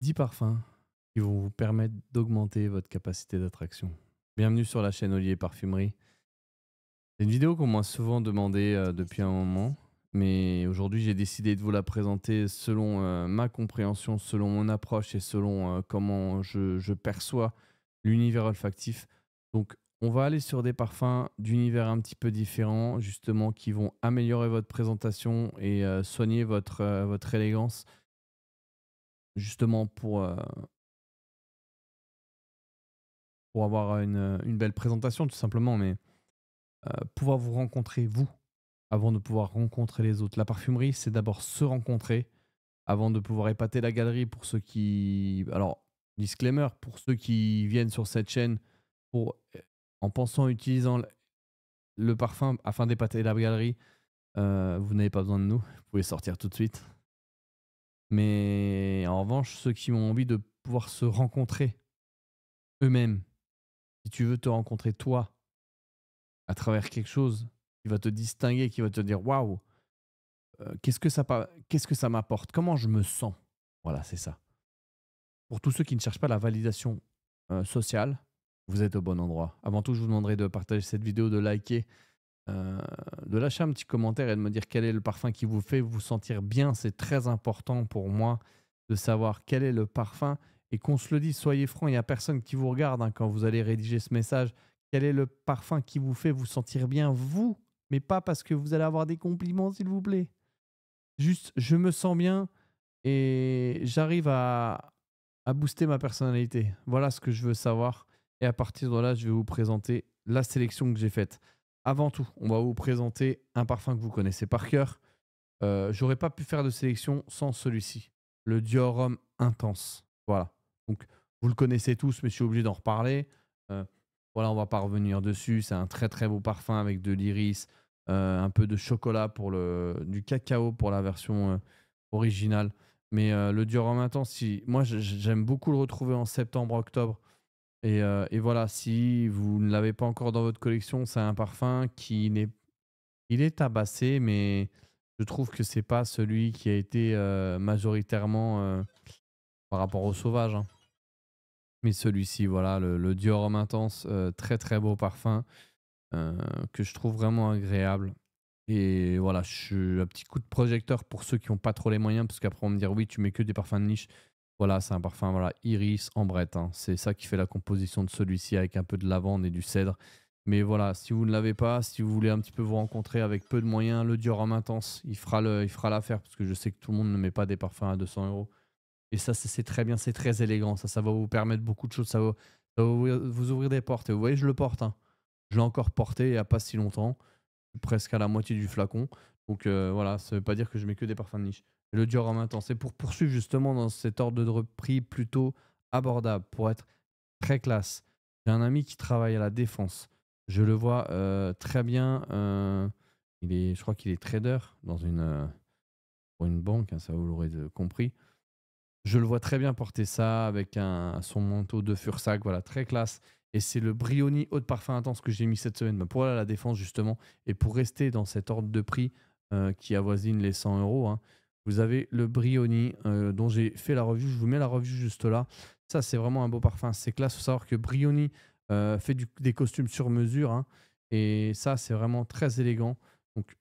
10 parfums qui vont vous permettre d'augmenter votre capacité d'attraction. Bienvenue sur la chaîne Olivier Parfumerie. C'est une vidéo qu'on m'a souvent demandé euh, depuis un moment, mais aujourd'hui j'ai décidé de vous la présenter selon euh, ma compréhension, selon mon approche et selon euh, comment je, perçois l'univers olfactif. Donc on va aller sur des parfums d'univers un petit peu différents, justement, qui vont améliorer votre présentation et soigner votre, votre élégance justement pour, euh, avoir euh, une, belle présentation tout simplement, mais euh, pouvoir vous rencontrer vous avant de pouvoir rencontrer les autres. La parfumerie, c'est d'abord se rencontrer avant de pouvoir épater la galerie pour ceux qui... Alors, disclaimer, pour ceux qui viennent sur cette chaîne pour, en pensant, utilisant le parfum afin d'épater la galerie, vous n'avez pas besoin de nous, vous pouvez sortir tout de suite. Mais en revanche, ceux qui ont envie de pouvoir se rencontrer eux-mêmes, si tu veux te rencontrer toi à travers quelque chose qui va te distinguer, qui va te dire waouh, euh, qu'est-ce que ça, qu'est-ce que ça m'apporte Comment je me sens Voilà, c'est ça. Pour tous ceux qui ne cherchent pas la validation euh, sociale, vous êtes au bon endroit. Avant tout, je vous demanderai de partager cette vidéo, de liker, euh, de lâcher un petit commentaire et de me dire quel est le parfum qui vous fait vous sentir bien. C'est très important pour moi de savoir quel est le parfum et qu'on se le dise. Soyez franc, il n'y a personne qui vous regarde hein, quand vous allez rédiger ce message. Quel est le parfum qui vous fait vous sentir bien, vous, mais pas parce que vous allez avoir des compliments, s'il vous plaît. Juste, je me sens bien et j'arrive à booster ma personnalité. Voilà ce que je veux savoir. Et à partir de là, je vais vous présenter la sélection que j'ai faite. Avant tout, on va vous présenter un parfum que vous connaissez par cœur. Euh, J'aurais pas pu faire de sélection sans celui-ci, le Diorum Intense. Voilà. Donc, vous le connaissez tous, mais je suis obligé d'en reparler. Euh, voilà, on va pas revenir dessus. C'est un très très beau parfum avec de l'iris, euh, un peu de chocolat pour le, du cacao pour la version euh, originale. Mais le Diorum Intense, si, moi j'aime beaucoup le retrouver en septembre-octobre euh, et, voilà, si vous ne l'avez pas encore dans votre collection, c'est un parfum qui n'est, il est tabassé, mais je trouve que c'est pas celui qui a été euh, majoritairement euh, par rapport au sauvage. Hein. Mais celui-ci, voilà, le, le Dior Homme Intense, très très beau parfum que je trouve vraiment agréable. Et voilà, je suis un petit coup de projecteur pour ceux qui n'ont pas trop les moyens, parce qu'après on me dire oui, tu mets que des parfums de niche. Voilà, c'est un parfum voilà, iris, en brette. Hein. C'est ça qui fait la composition de celui-ci avec un peu de lavande et du cèdre. Mais voilà, si vous ne l'avez pas, si vous voulez un petit peu vous rencontrer avec peu de moyens, le Dioram Intense, il fera l'affaire parce que je sais que tout le monde ne met pas des parfums à 200 euros. Et ça, c'est très bien, c'est très élégant. Ça, ça va vous permettre beaucoup de choses. Ça va, vous ouvrir des portes. Et vous voyez, je le porte. Hein. Je l'ai encore porté il n'y a pas si longtemps. Presque à la moitié du flacon. Donc euh, voilà, ça veut pas dire que je mets que des parfums de niche. Le Dior en Intense, c'est pour poursuivre justement dans cet ordre de prix plutôt abordable, pour être très classe. J'ai un ami qui travaille à la défense. Je le vois euh, très bien. Euh, il est, je crois qu'il est trader dans une, pour une banque, hein, ça vous l'aurez compris. Je le vois très bien porter ça avec un, son manteau de Fursac, voilà, très classe. Et c'est le Brioni haut de parfum intense que j'ai mis cette semaine bah, pour la défense justement et pour rester dans cet ordre de prix euh, qui avoisine les 100 euros. Hein. Vous avez le Brioni euh, dont j'ai fait la revue. Je vous mets la revue juste là. Ça, c'est vraiment un beau parfum. C'est classe. Il savoir que Brioni euh, fait des costumes sur mesure. Hein. et ça, c'est vraiment très élégant. Donc,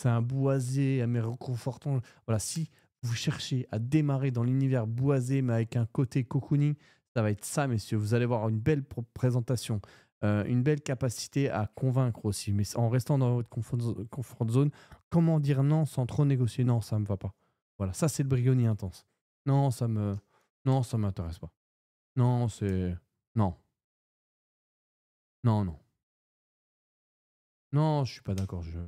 c'est un boisé, mais réconfortant. Voilà, si vous cherchez à démarrer dans l'univers boisé, mais avec un côté cocooning, ça va être ça, messieurs. Vous allez voir une belle présentation euh, une belle capacité à convaincre aussi, mais en restant dans votre de zone, comment dire non sans trop négocier Non, ça me va pas. Voilà, ça c'est le brigoni intense. Non, ça me, non, ça m'intéresse pas. Non, c'est, non, non, non, non, je suis pas d'accord. Je,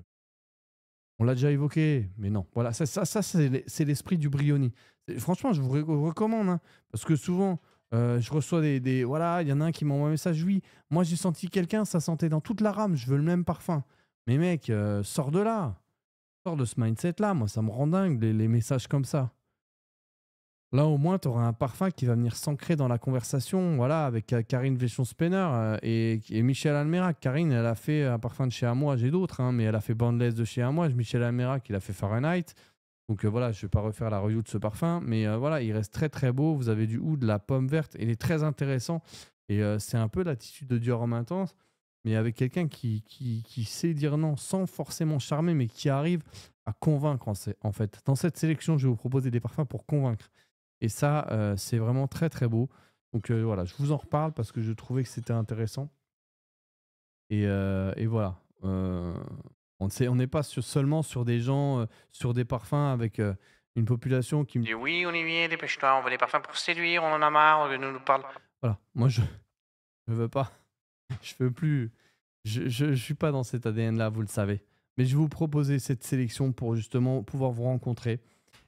on l'a déjà évoqué, mais non. Voilà, ça, ça, ça c'est l'esprit du brioni. Franchement, je vous recommande, hein, parce que souvent, euh, je reçois des, voilà, il y en a un qui m'envoie un message. Oui, moi j'ai senti quelqu'un, ça sentait dans toute la rame. Je veux le même parfum. Mais mec, euh, sors de là, sors de ce mindset là. Moi, ça me rend dingue les, les messages comme ça. Là, au moins, tu auras un parfum qui va venir s'ancrer dans la conversation. Voilà, avec euh, Karine Véchon-Spenner et, Michel Almerac. Karine, elle a fait un parfum de chez Amois, j'ai d'autres, hein, mais elle a fait Bandless de chez Amois. Michel Almerac, il a fait Fahrenheit. Donc euh, voilà, je ne vais pas refaire la review de ce parfum, mais euh, voilà, il reste très très beau. Vous avez du oud, de la pomme verte, il est très intéressant. Et euh, c'est un peu l'attitude de Dior en intense, mais avec quelqu'un qui, qui, sait dire non sans forcément charmer, mais qui arrive à convaincre en, fait. Dans cette sélection, je vais vous proposer des parfums pour convaincre. Et ça, c'est vraiment très très beau. Donc voilà, je vous en reparle parce que je trouvais que c'était intéressant. Et, et voilà. On n'est pas seulement sur des gens, euh, sur des parfums avec euh, une population qui me dit Oui, on Olivier, dépêche-toi, on veut des parfums pour séduire, on en a marre, on euh, nous, nous parle. Voilà, moi je ne veux pas. Je veux plus. Je ne suis pas dans cet ADN-là, vous le savez. Mais je vais vous proposer cette sélection pour justement pouvoir vous rencontrer.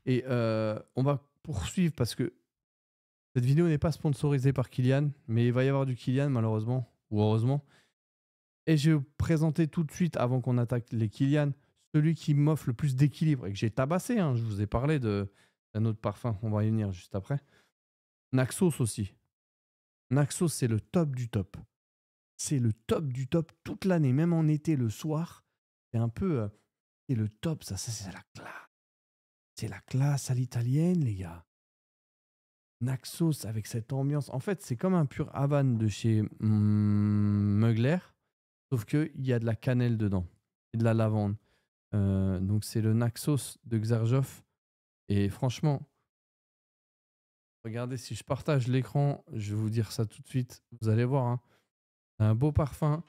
Et on va poursuivre parce que cette vidéo n'est pas sponsorisée par Kilian, mais il va y avoir du Kylian malheureusement, ou heureusement. Et je vais vous présenter tout de suite, avant qu'on attaque les Kilian, celui qui m'offre le plus d'équilibre et que j'ai tabassé. Hein. Je vous ai parlé d'un autre parfum, on va y venir juste après. Naxos aussi. Naxos, c'est le top du top. C'est le top du top toute l'année, même en été, le soir. C'est un peu. Euh, c'est le top, ça, c'est la classe. C'est la classe à l'italienne, les gars. Naxos avec cette ambiance. En fait, c'est comme un pur Havane de chez hmm, Mugler Sauf qu'il y a de la cannelle dedans et de la lavande. Euh, donc c'est le Naxos de Xerjoff. Et franchement, regardez, si je partage l'écran, je vais vous dire ça tout de suite. Vous allez voir, hein. un beau parfum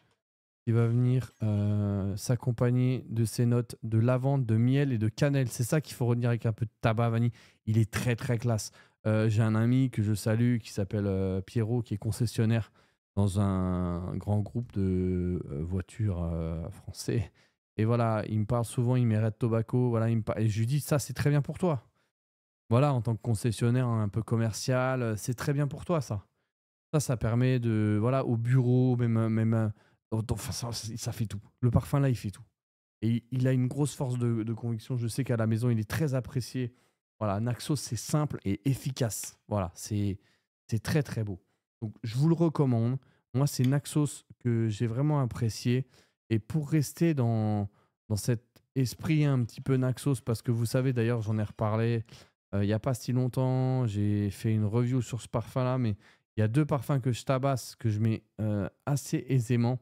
qui va venir euh, s'accompagner de ces notes de lavande, de miel et de cannelle. C'est ça qu'il faut retenir avec un peu de tabac vanille. Il est très très classe. Euh, j'ai un ami que je salue qui s'appelle Pierrot, qui est concessionnaire dans un grand groupe de euh, voitures euh, français. Et voilà, il me parle souvent, il m'arrête Tobacco. Voilà, il me et je lui dis, ça, c'est très bien pour toi. Voilà, en tant que concessionnaire hein, un peu commercial, euh, c'est très bien pour toi, ça. Ça, ça permet de. Voilà, au bureau, même. même enfin, ça, fait tout. Le parfum, là, il fait tout. Et il a une grosse force de, de conviction. Je sais qu'à la maison, il est très apprécié. Voilà, Naxos, c'est simple et efficace. Voilà, c'est très, très beau je vous le recommande. Moi, c'est Naxos que j'ai vraiment apprécié. Et pour rester dans, dans cet esprit un petit peu Naxos, parce que vous savez, d'ailleurs, j'en ai reparlé euh, il y n'y a pas si longtemps. J'ai fait une review sur ce parfum-là, mais il y a deux parfums que je tabasse, que je mets euh, assez aisément.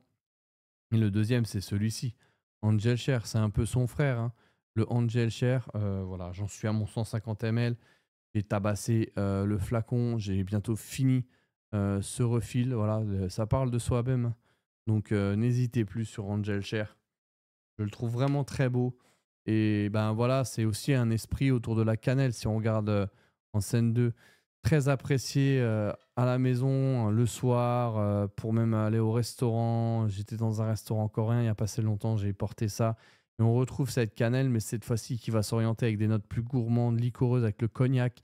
Et le deuxième, c'est celui-ci. Angel Share, c'est un peu son frère. Hein, le Angel Share, euh, voilà, j'en suis à mon 150 ml. J'ai tabassé le flacon, j'ai bientôt fini ce euh, refile. Voilà, euh, ça parle de soi-même. Donc euh, n'hésitez plus sur Angel Cher. Je le trouve vraiment très beau. Et ben voilà, c'est aussi un esprit autour de la cannelle, si on regarde en scène 2. Très apprécié à la maison, le soir, pour même aller au restaurant. J'étais dans un restaurant coréen il n'y a pas assez longtemps, j'ai porté ça. Et on retrouve cette cannelle, mais cette fois-ci qui va s'orienter avec des notes plus gourmandes, liquoreuses, avec le cognac,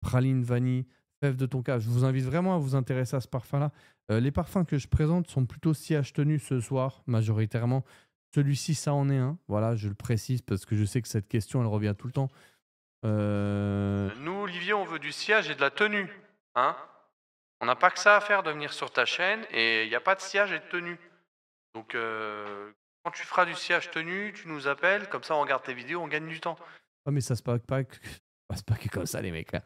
praline vanille, de ton cas, je vous invite vraiment à vous intéresser à ce parfum-là. Euh, les parfums que je présente sont plutôt siège tenu ce soir, majoritairement. Celui-ci, ça en est un. Voilà, je le précise parce que je sais que cette question, elle revient tout le temps. Euh, nous, Olivier, on veut du siège et de la tenue. Hein on n'a pas que ça à faire de venir sur ta chaîne et il n'y a pas de siège et de tenue. Donc, euh, quand tu feras du siège tenu, tu nous appelles. Comme ça, on regarde tes vidéos, on gagne du temps. Oh, mais ça se passe pas, ça se passe pas comme ça, les mecs. Hein.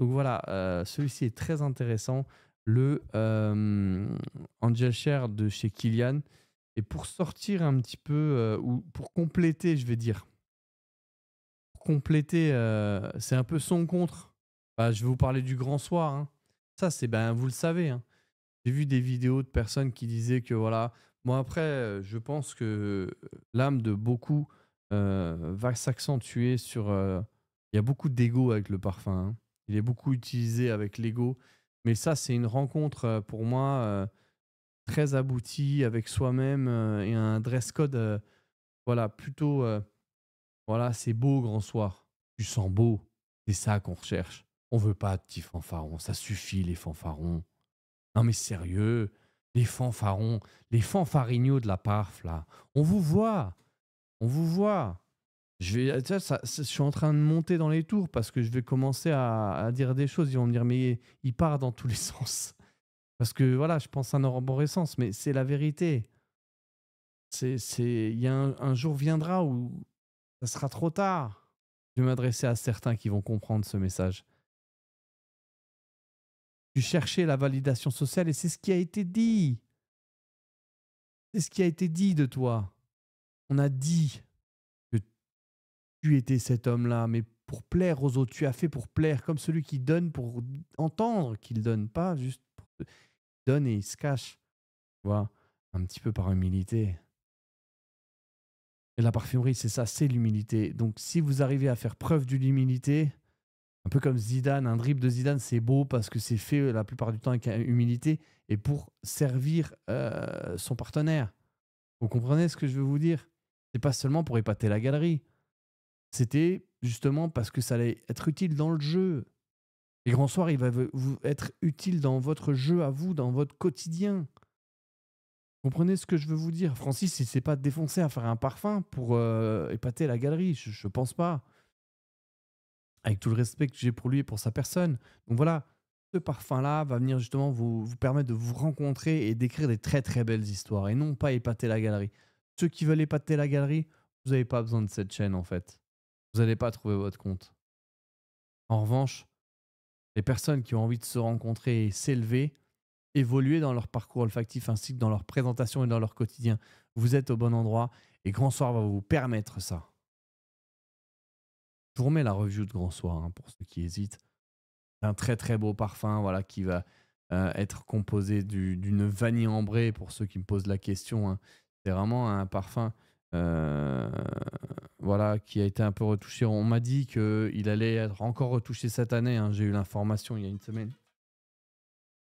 Donc voilà, euh, celui-ci est très intéressant. Le euh, Angel Share de chez Kilian. Et pour sortir un petit peu, euh, ou pour compléter, je vais dire, pour compléter, c'est un peu son contre. Bah, je vais vous parler du grand soir. Hein. Ça, c'est, ben, vous le savez. Hein. J'ai vu des vidéos de personnes qui disaient que voilà, moi après, je pense que l'âme de beaucoup va s'accentuer sur. Il y a beaucoup d'ego avec le parfum. Hein. Il est beaucoup utilisé avec l'ego. Mais ça, c'est une rencontre euh, pour moi euh, très aboutie avec soi-même euh, et un dress code, voilà, plutôt, voilà, c'est beau grand soir. Tu sens beau. C'est ça qu'on recherche. On veut pas de petits fanfarons. Ça suffit, les fanfarons. Non, mais sérieux, les fanfarons, les fanfarignos de la parf, là. On vous voit. On vous voit je suis en train de monter dans les tours parce que je vais commencer à, dire des choses. Ils vont me dire, mais il part dans tous les sens. Parce que voilà, je pense à un mais c'est la vérité. C'est, c'est, il y a un, jour viendra où ça sera trop tard. Je vais m'adresser à certains qui vont comprendre ce message. Tu cherchais la validation sociale et c'est ce qui a été dit. C'est ce qui a été dit de toi. On a dit tu étais cet homme-là, mais pour plaire aux autres, tu as fait pour plaire, comme celui qui donne pour entendre qu'il donne pas, juste pour... donne et il se cache, voilà, un petit peu par humilité. Et la parfumerie, c'est ça, c'est l'humilité. Donc si vous arrivez à faire preuve de l'humilité, un peu comme Zidane, un drip de Zidane, c'est beau parce que c'est fait euh, la plupart du temps avec euh, humilité et pour servir euh, son partenaire. Vous comprenez ce que je veux vous dire C'est pas seulement pour épater la galerie. C'était justement parce que ça allait être utile dans le jeu. Les grands soirs, il va vous être utile dans votre jeu à vous, dans votre quotidien. Comprenez ce que je veux vous dire. Francis, il s'est pas défoncé à faire un parfum pour euh, épater la galerie. Je, ne pense pas. Avec tout le respect que j'ai pour lui et pour sa personne. Donc voilà, ce parfum-là va venir justement vous permettre de vous rencontrer et d'écrire des très très belles histoires et non pas épater la galerie. Ceux qui veulent épater la galerie, vous n'avez pas besoin de cette chaîne en fait vous n'allez pas trouver votre compte. En revanche, les personnes qui ont envie de se rencontrer et s'élever, évoluer dans leur parcours olfactif ainsi que dans leur présentation et dans leur quotidien, vous êtes au bon endroit et Grand Soir va vous permettre ça. Je vous remets la review de Grand Soir hein, pour ceux qui hésitent. C'est un très très beau parfum voilà, qui va euh, être composé d'une vanille ambrée pour ceux qui me posent la question. Hein. C'est vraiment un parfum euh, voilà, qui a été un peu retouché. On m'a dit qu'il allait être encore retouché cette année. Hein. J'ai eu l'information il y a une semaine.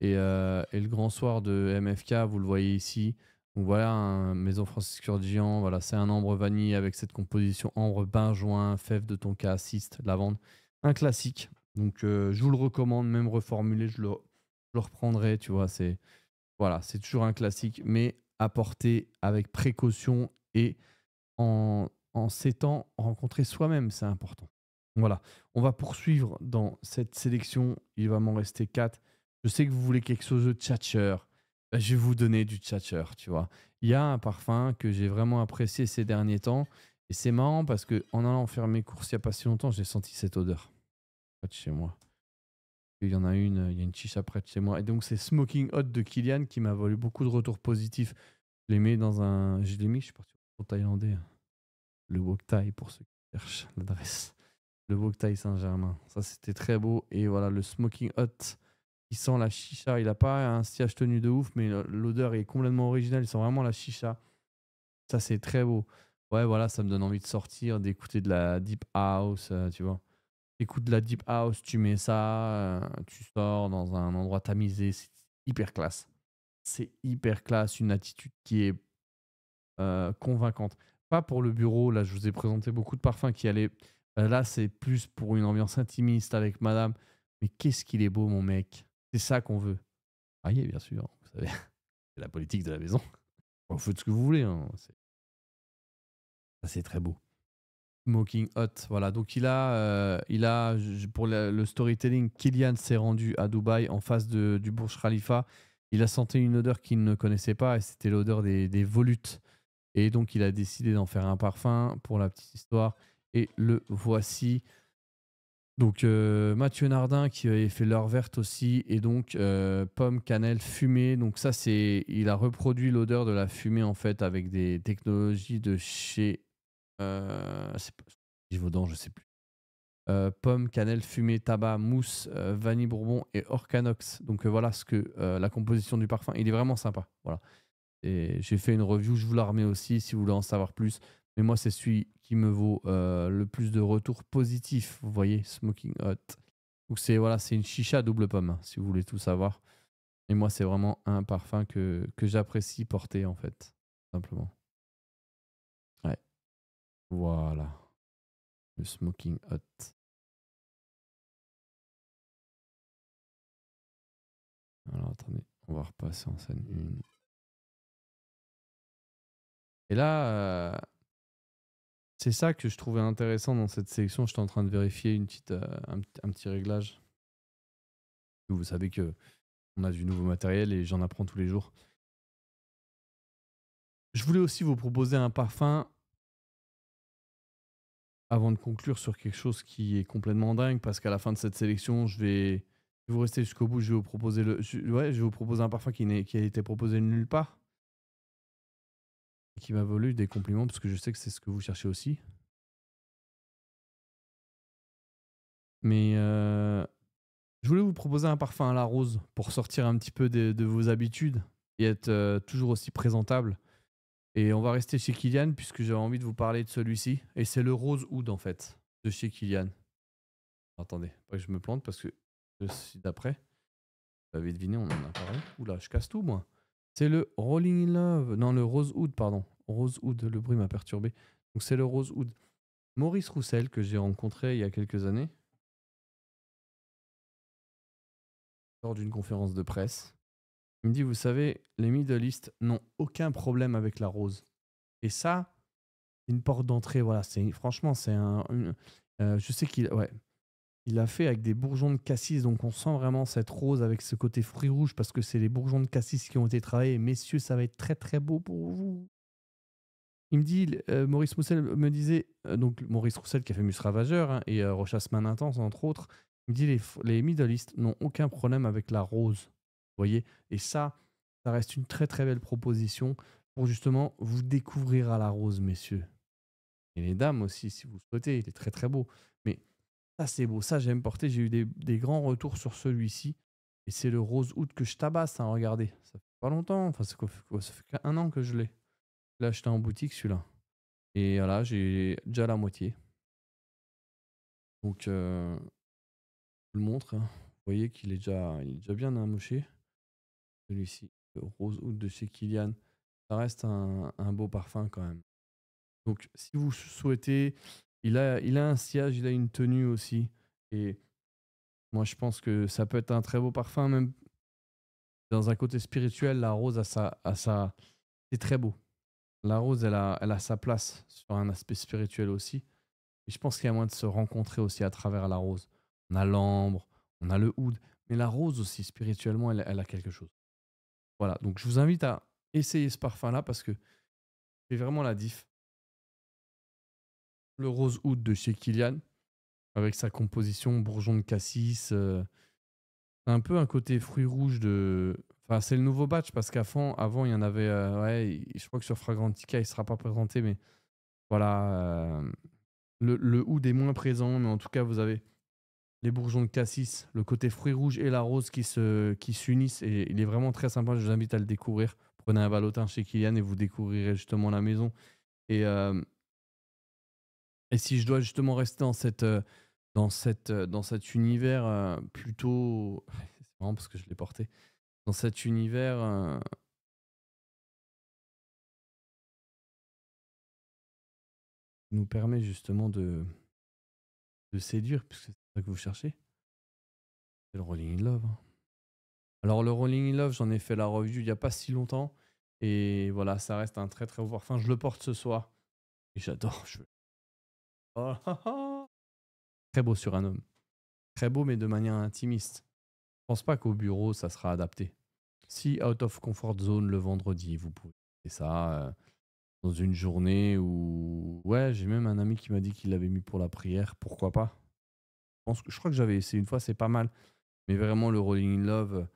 Et, euh, le grand soir de MFK, vous le voyez ici. voilà, Maison Francis Curdian. Voilà, c'est un ambre vanille avec cette composition ambre, bain, joint, fève de tonka, ciste, lavande. Un classique. Donc euh, je vous le recommande, même reformulé, je le, reprendrai. Tu vois, c'est voilà, c'est toujours un classique, mais apporté avec précaution et en en s'étant rencontrer soi-même, c'est important. Voilà, on va poursuivre dans cette sélection. Il va m'en rester quatre. Je sais que vous voulez quelque chose de tchatcher. Bah, je vais vous donner du tchatcher, tu vois. Il y a un parfum que j'ai vraiment apprécié ces derniers temps. Et c'est marrant parce que en allant faire mes courses il n'y a pas si longtemps, j'ai senti cette odeur près de chez moi. Il y en a une, il y a une chiche près de chez moi. Et donc, c'est Smoking Hot de Kilian qui m'a valu beaucoup de retours positifs. Je l'ai mis dans un. Je l'ai mis, je suis parti au thaïlandais le Woktai pour ceux qui cherchent l'adresse. Le Woktai Saint-Germain. Ça, c'était très beau. Et voilà, le Smoking Hot Il sent la chicha. Il n'a pas un siège tenu de ouf, mais l'odeur est complètement originale. Il sent vraiment la chicha. Ça, c'est très beau. Ouais, voilà, ça me donne envie de sortir, d'écouter de la Deep House, euh, tu vois. Écoute de la Deep House, tu mets ça, euh, tu sors dans un endroit tamisé. C'est hyper classe. C'est hyper classe, une attitude qui est euh, convaincante pas pour le bureau. Là, je vous ai présenté beaucoup de parfums qui allaient. Euh, là, c'est plus pour une ambiance intimiste avec madame. Mais qu'est-ce qu'il est beau, mon mec. C'est ça qu'on veut. Ah, y bien sûr, vous savez. C'est la politique de la maison. Vous faites ce que vous voulez. Hein, ça, c'est très beau. Smoking Hot, voilà. Donc il a, euh, il a pour le storytelling, Kylian s'est rendu à Dubaï en face de, du Burj Khalifa. Il a senti une odeur qu'il ne connaissait pas et c'était l'odeur des volutes. Et donc, il a décidé d'en faire un parfum pour la petite histoire. Et le voici. Donc, euh, Mathieu Nardin qui avait fait l'heure verte aussi. Et donc, euh, pomme, cannelle, fumée. Donc, ça, c'est. Il a reproduit l'odeur de la fumée, en fait, avec des technologies de chez. Euh, Givaudan, je sais plus. Euh, pomme, cannelle, fumée, tabac, mousse, vanille bourbon et orcanox. Donc voilà ce que la composition du parfum. Il est vraiment sympa. Voilà. Et j'ai fait une review, je vous la remets aussi si vous voulez en savoir plus. Mais moi, c'est celui qui me vaut euh, le plus de retours positifs. Vous voyez, Smoking Hot. Donc c'est voilà, c'est une chicha double pomme, hein, si vous voulez tout savoir. Et moi, c'est vraiment un parfum que, que j'apprécie porter, en fait. Simplement. Ouais. Voilà. Le Smoking Hot. Alors attendez, on va repasser en scène une et là, c'est ça que je trouvais intéressant dans cette sélection. J'étais en train de vérifier une petite, un, petit réglage. Vous savez que on a du nouveau matériel et j'en apprends tous les jours. Je voulais aussi vous proposer un parfum avant de conclure sur quelque chose qui est complètement dingue parce qu'à la fin de cette sélection, je vais, vous rester jusqu'au bout. Je vais vous proposer le, vous proposer un parfum qui, qui a été proposé nulle part qui m'a volé des compliments, parce que je sais que c'est ce que vous cherchez aussi. Mais euh, je voulais vous proposer un parfum à la rose pour sortir un petit peu de, vos habitudes et être euh, toujours aussi présentable. Et on va rester chez Kilian puisque j'avais envie de vous parler de celui-ci. Et c'est le Rose Oud en fait, de chez Kilian Attendez, pas que je me plante parce que d'après. Vous avez deviné, on en a parlé. Oula, je casse tout moi. C'est le Rolling in Love. Non, le Rosewood, pardon. Rosewood, le bruit m'a perturbé. Donc c'est le Rosewood. Maurice Roussel, que j'ai rencontré il y a quelques années, lors d'une conférence de presse, il me dit, vous savez, les Middle East n'ont aucun problème avec la rose. Et ça, une porte d'entrée, voilà, franchement, c'est un... Euh, je sais qu'il... Ouais, il l'a fait avec des bourgeons de cassis, donc on sent vraiment cette rose avec ce côté fruit rouge parce que c'est les bourgeons de cassis qui ont été travaillés. Messieurs, ça va être très très beau pour vous. Il me dit, euh, Maurice Roussel me disait, euh, donc Maurice Roussel qui a fait Mus Ravageur hein, et euh, Main Intense entre autres, il me dit les, les Middle n'ont aucun problème avec la rose. Vous voyez Et ça, ça reste une très très belle proposition pour justement vous découvrir à la rose, messieurs. Et les dames aussi, si vous souhaitez, il est très très beau. Mais ça, c'est beau. Ça, j'ai porter. J'ai eu des, grands retours sur celui-ci. Et c'est le rose août que je tabasse. Hein, regardez. Ça fait pas longtemps. Enfin, ça fait qu'un an que je l'ai. Là, acheté en boutique, celui-là. Et voilà, j'ai déjà la moitié. Donc, euh, je vous le montre. Hein. Vous voyez qu'il est déjà, il est déjà bien amoché. Celui-ci, le rose août de chez Kilian. Ça reste un beau parfum quand même. Donc, si vous souhaitez il a, il a un sillage, il a une tenue aussi. Et moi, je pense que ça peut être un très beau parfum, même dans un côté spirituel. La rose a sa. A sa c'est très beau. La rose, elle a, elle a sa place sur un aspect spirituel aussi. Et je pense qu'il y a moyen de se rencontrer aussi à travers la rose. On a l'ambre, on a le oud, mais la rose aussi, spirituellement, elle, elle a quelque chose. Voilà, donc je vous invite à essayer ce parfum-là parce que c'est vraiment la diff le rose hood de chez Kilian, avec sa composition bourgeon de cassis. Euh, un peu un côté fruit rouge de. Enfin, c'est le nouveau batch parce qu'avant, avant, il y en avait. Euh, ouais, je crois que sur Fragrantica, il ne sera pas présenté, mais voilà. Euh, le, le oud est moins présent, mais en tout cas, vous avez les bourgeons de cassis, le côté fruit rouge et la rose qui se qui s'unissent. Et il est vraiment très sympa. Je vous invite à le découvrir. Prenez un valotin chez Kylian et vous découvrirez justement la maison. Et et si je dois justement rester dans cette euh, dans cette euh, dans cet univers euh, plutôt c'est marrant parce que je l'ai porté dans cet univers nous permet justement de, de séduire, puisque c'est ça que vous cherchez. C'est le Rolling in Love. Alors le Rolling in Love, j'en ai fait la revue il n'y a pas si longtemps. Et voilà, ça reste un très très beau Fin Je le porte ce soir. Et j'adore, Très beau sur un homme. Très beau, mais de manière intimiste. Je pense pas qu'au bureau, ça sera adapté. Si out of comfort zone le vendredi, vous pouvez faire ça euh, dans une journée où. Ouais, j'ai même un ami qui m'a dit qu'il l'avait mis pour la prière. Pourquoi pas je, crois que j'avais essayé une fois, c'est pas mal. Mais vraiment, le Rolling in Love,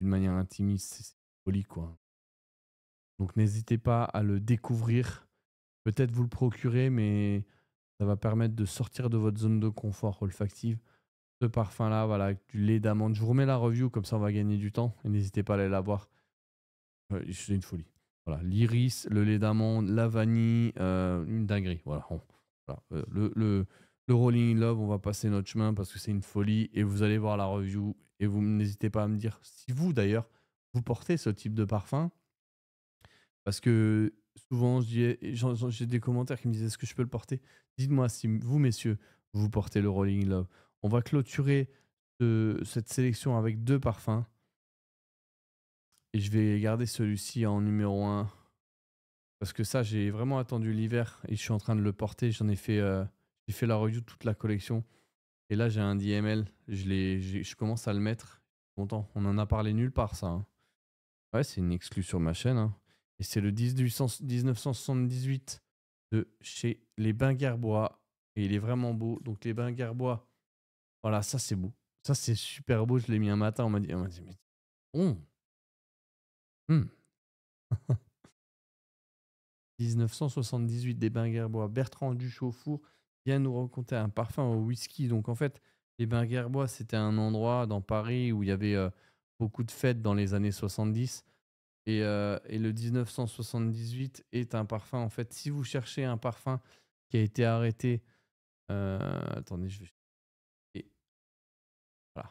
d'une manière intimiste, c'est joli, quoi. Donc n'hésitez pas à le découvrir. Peut-être vous le procurer, mais ça va permettre de sortir de votre zone de confort olfactive. Ce parfum-là, voilà, avec du lait d'amande. Je vous remets la review, comme ça on va gagner du temps. Et n'hésitez pas à aller la voir. c'est une folie. Voilà, l'iris, le lait d'amande, la vanille, euh, une dinguerie. Voilà, euh, le, le, le, Rolling Love, on va passer notre chemin parce que c'est une folie. Et vous allez voir la review. Et vous n'hésitez pas à me dire si vous, d'ailleurs, vous portez ce type de parfum. Parce que souvent, j'ai des commentaires qui me disent est-ce que je peux le porter Dites-moi si vous, messieurs, vous portez le Rolling Love. On va clôturer cette sélection avec deux parfums. Et je vais garder celui-ci en numéro 1. Parce que ça, j'ai vraiment attendu l'hiver et je suis en train de le porter. J'en ai fait, euh, j'ai fait la review de toute la collection. Et là, j'ai un DML. Je, je commence à le mettre. content. On en a parlé nulle part, ça. Hein. Ouais, c'est une exclue sur ma chaîne. Hein. Et c'est le 1978 de chez les Bains Garbois. Et il est vraiment beau. Donc les Bains voilà, ça c'est beau. Ça c'est super beau. Je l'ai mis un matin. On m'a dit, on mais 1978 hum. des Bains Garbois. Bertrand Duchaufour vient nous raconter un parfum au whisky. Donc en fait, les Bains c'était un endroit dans Paris où il y avait euh, beaucoup de fêtes dans les années 70. Euh, et, le 1978 est un parfum. En fait, si vous cherchez un parfum qui a été arrêté, euh, attendez, je vais. voilà.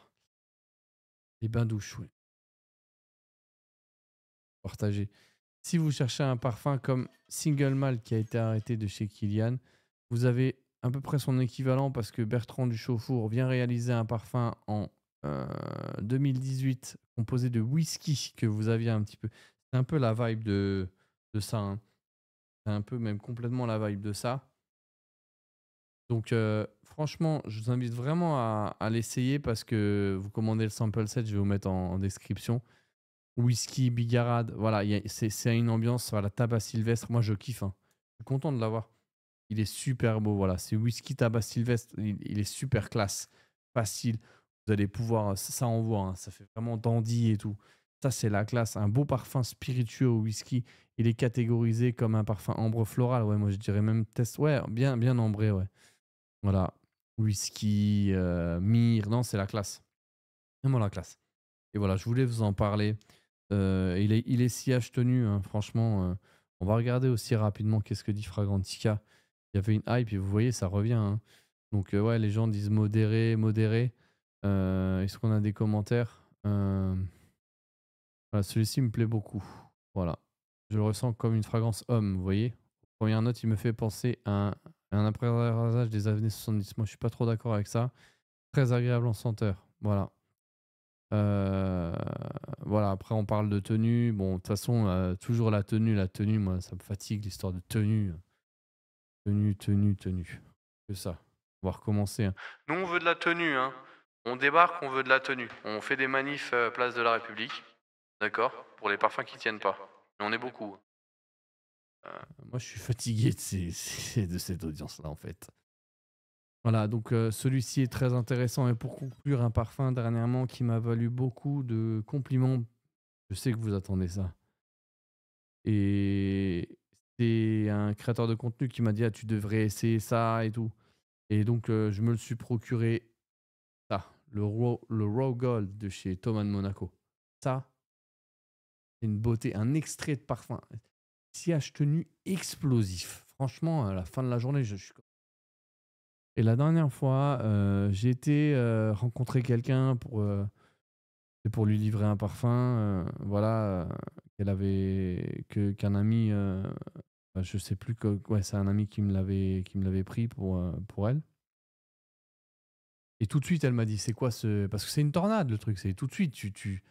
Les bains douches, oui. Partagez. Si vous cherchez un parfum comme Single Mal, qui a été arrêté de chez Kilian, vous avez à peu près son équivalent parce que Bertrand Chauffour vient réaliser un parfum en 2018 euh, composé de whisky que vous aviez un petit peu. C'est un peu la vibe de, de ça. Hein. C'est un peu même complètement la vibe de ça. Donc euh, franchement, je vous invite vraiment à, l'essayer parce que vous commandez le sample set, je vais vous mettre en, description. Whisky, bigarade, voilà, c'est une ambiance, voilà, tabac sylvestre, moi je kiffe. Hein. Je suis content de l'avoir. Il est super beau, voilà, c'est whisky tabac sylvestre, il est super classe, facile. Vous allez pouvoir, euh, ça envoie, hein, ça fait vraiment dandy et tout. Ça, c'est la classe. Un beau parfum spiritueux au whisky. Il est catégorisé comme un parfum ambre floral. Ouais, moi, je dirais même test. Ouais, bien, bien ambré, ouais. Voilà. Whisky, euh, Non, c'est la classe. Vraiment la classe. Et voilà, je voulais vous en parler. Euh, il, est, il est sillage tenu, hein, franchement. Euh, on va regarder aussi rapidement qu'est-ce que dit Fragrantica. Il y avait une hype et vous voyez, ça revient. Hein. Donc, ouais, les gens disent modéré, modéré. Euh, est-ce qu'on a des commentaires euh, voilà, Celui-ci me plaît beaucoup. Voilà. Je le ressens comme une fragrance homme, vous voyez Première note, il me fait penser à un, après-rasage des années 70. Moi, je suis pas trop d'accord avec ça. Très agréable en senteur. Voilà. Euh, voilà, après on parle de tenue. Bon, de toute façon, toujours la tenue, la tenue, moi ça me fatigue l'histoire de tenue. Tenue, tenue, tenue. Que ça. On va recommencer. Hein. Nous on veut de la tenue, hein. On débarque, on veut de la tenue. On fait des manifs euh, place de la République, d'accord Pour les parfums qui tiennent pas. Mais on est beaucoup. Euh, moi, je suis fatigué de, cette audience-là, en fait. Voilà, donc euh, celui-ci est très intéressant. Et pour conclure, un parfum dernièrement qui m'a valu beaucoup de compliments. Je sais que vous attendez ça. Et c'est un créateur de contenu qui m'a dit ah, tu devrais essayer ça et tout. Et donc, je me le suis procuré le raw, Gold de chez Thomas de Monaco. Ça, c'est une beauté, un extrait de parfum. Sillage tenu explosif. Franchement, à la fin de la journée, je suis. Et la dernière fois, euh, j'ai été euh, rencontrer quelqu'un pour, euh, pour lui livrer un parfum. voilà, qu'elle avait. qu'un ami. Bah, je sais plus que. c'est un ami qui me l'avait pris pour, pour elle. Et tout de suite, elle m'a dit, c'est quoi ce... Parce que c'est une tornade, le truc. C'est tout de suite, tu...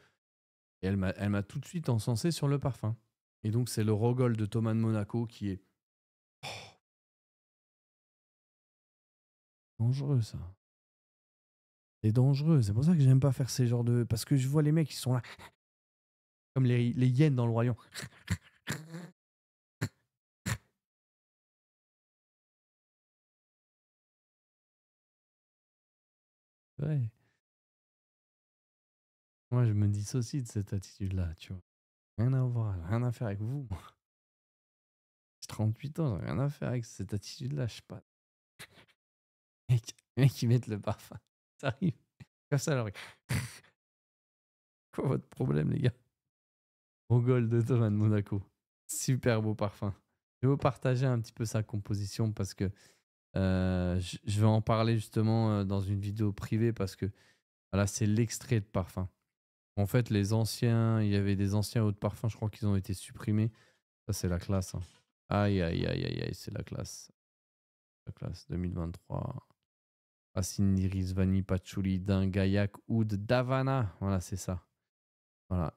Et elle m'a tout de suite encensé sur le parfum. Et donc, c'est le Rogol de Thomas de Monaco qui est... Oh. Dangereux, ça. C'est dangereux. C'est pour ça que j'aime pas faire ces genres de... Parce que je vois les mecs, qui sont là. Comme les, les hyènes dans le royaume. Ouais. Moi, je me dissocie de cette attitude-là, tu vois. Rien à voir, rien à faire avec vous. J'ai 38 ans, rien à faire avec cette attitude-là, je sais pas. Mec, mec, ils mettent le parfum. Ça arrive. Comme ça, alors. Quoi votre problème, les gars Rogol de Thomas de Monaco. Super beau parfum. Je vais vous partager un petit peu sa composition parce que euh, je vais en parler justement euh, dans une vidéo privée parce que là, c'est l'extrait de parfum. En fait, les anciens, il y avait des anciens hauts de parfum, je crois qu'ils ont été supprimés. Ça, c'est la classe. Hein. Aïe, aïe, aïe, aïe, c'est la classe. La classe 2023. Racine Iris, Vanille, Patchouli, Dingayak, Oud, Davana. Voilà, c'est ça. Voilà.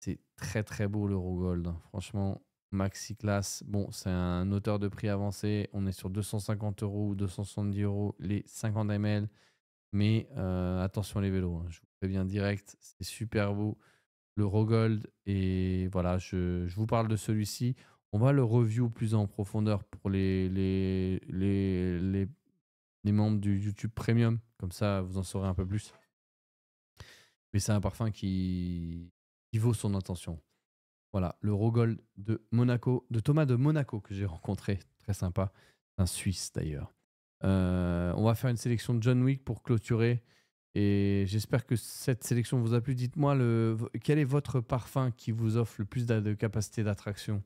C'est très, très beau l'Eurogold. Hein. Franchement, Maxi Class, bon, c'est un auteur de prix avancé. On est sur 250 euros ou 270 euros les 50 ml. Mais euh, attention les vélos, hein, je vous fais bien direct, c'est super beau. Le Rogold, et voilà, je, vous parle de celui-ci. On va le review plus en profondeur pour les, les, membres du YouTube Premium. Comme ça, vous en saurez un peu plus. Mais c'est un parfum qui, qui vaut son attention. Voilà, le Rogol de Monaco, de Thomas de Monaco que j'ai rencontré, très sympa, un Suisse d'ailleurs. Euh, on va faire une sélection de John Wick pour clôturer. Et j'espère que cette sélection vous a plu. Dites-moi le, quel est votre parfum qui vous offre le plus de capacité d'attraction.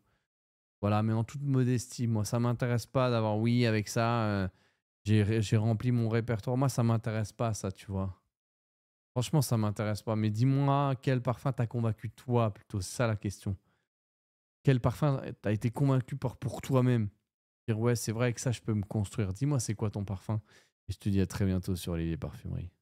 Voilà, mais en toute modestie, moi, ça m'intéresse pas d'avoir oui avec ça. Euh, j'ai rempli mon répertoire. Moi, ça m'intéresse pas, ça, tu vois. Franchement, ça m'intéresse pas. Mais dis-moi, quel parfum t'as convaincu toi Plutôt ça la question. Quel parfum t'as été convaincu par pour toi-même Dire ouais, c'est vrai que ça, je peux me construire. Dis-moi, c'est quoi ton parfum Et je te dis à très bientôt sur les parfumeries.